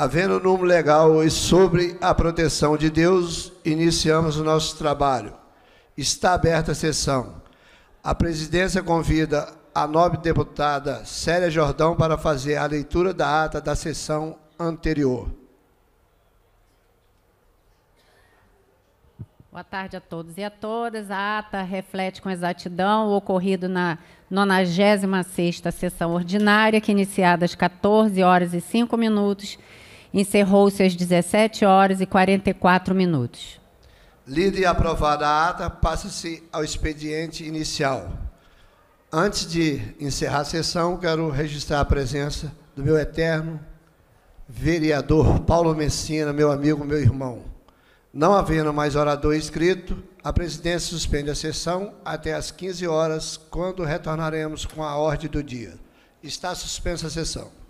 Havendo número legal e sobre a proteção de Deus, iniciamos o nosso trabalho. Está aberta a sessão. A presidência convida a nobre deputada Célia Jordão para fazer a leitura da ata da sessão anterior. Boa tarde a todos e a todas. A ata reflete com exatidão o ocorrido na 96ª sessão ordinária, que iniciada às 14 horas e 5 minutos, Encerrou-se às 17 horas e 44 minutos. Lida e aprovada a ata, passa-se ao expediente inicial. Antes de encerrar a sessão, quero registrar a presença do meu eterno vereador Paulo Messina, meu amigo, meu irmão. Não havendo mais orador inscrito, a presidência suspende a sessão até às 15 horas, quando retornaremos com a ordem do dia. Está suspensa a sessão.